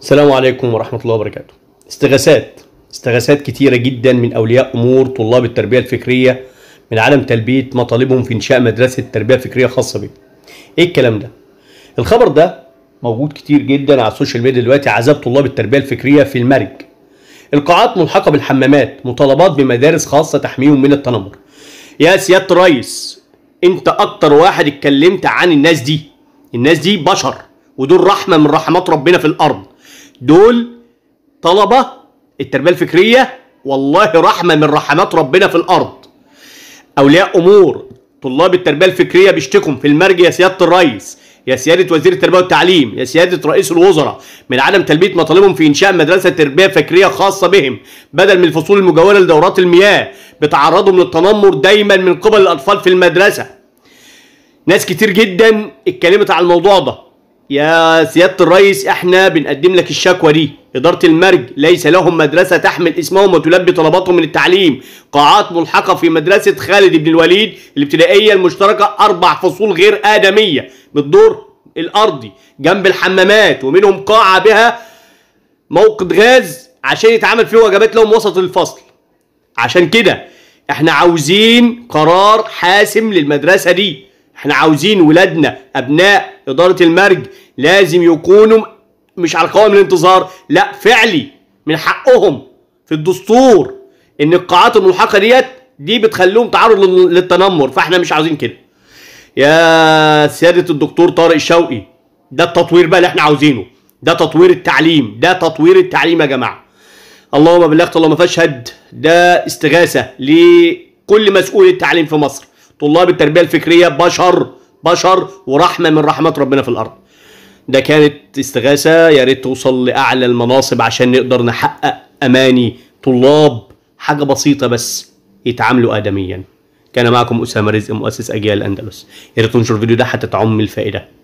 السلام عليكم ورحمة الله وبركاته استغاثات استغاثات كتيرة جدا من أولياء أمور طلاب التربية الفكرية من عدم تلبية مطالبهم في إنشاء مدرسة تربية فكرية خاصة بهم إيه الكلام ده؟ الخبر ده موجود كتير جدا على السوشيال ميديا دلوقتي عذاب طلاب التربية الفكرية في المرج القاعات ملحقة بالحمامات مطالبات بمدارس خاصة تحميهم من التنمر يا سيادة الريس انت اكتر واحد اتكلمت عن الناس دي الناس دي بشر ودول رحمة من رحمات ربنا في الارض دول طلبه التربيه الفكريه والله رحمه من رحمات ربنا في الارض اولياء امور طلاب التربيه الفكريه بيشتكوا في المرج يا سياده الرئيس يا سياده وزير التربيه والتعليم يا سياده رئيس الوزراء من عدم تلبيه مطالبهم في انشاء مدرسه تربيه فكريه خاصه بهم بدل من الفصول المجاوره لدورات المياه بتعرضهم للتنمر دايما من قبل الاطفال في المدرسه ناس كتير جدا اتكلمت على الموضوع ده يا سياده الرئيس احنا بنقدم لك الشكوى دي اداره المرج ليس لهم مدرسه تحمل اسمهم وتلبي طلباتهم من التعليم قاعات ملحقه في مدرسه خالد بن الوليد الابتدائيه المشتركه اربع فصول غير ادميه بالدور الارضي جنب الحمامات ومنهم قاعه بها موقد غاز عشان يتعمل فيه وجبات لهم وسط الفصل عشان كده احنا عاوزين قرار حاسم للمدرسه دي احنا عاوزين ولادنا ابناء إدارة المرج لازم يكونوا مش على قوائم الانتظار لا فعلي من حقهم في الدستور ان القاعات الملحقه ديت دي بتخليهم تعرض للتنمر فاحنا مش عاوزين كده يا سياده الدكتور طارق شوقي ده التطوير بقى اللي احنا عاوزينه ده تطوير التعليم ده تطوير التعليم يا جماعه اللهم بلغت اللهم فاشهد ده استغاثه لكل مسؤول التعليم في مصر طلاب التربيه الفكريه بشر بشر ورحمه من رحمات ربنا في الارض ده كانت استغاثه يا ريت توصل لاعلى المناصب عشان نقدر نحقق اماني طلاب حاجه بسيطه بس يتعاملوا ادميا كان معكم اسامه رزق مؤسس اجيال الاندلس يا ريت تنشر الفيديو ده حتى تعم الفائده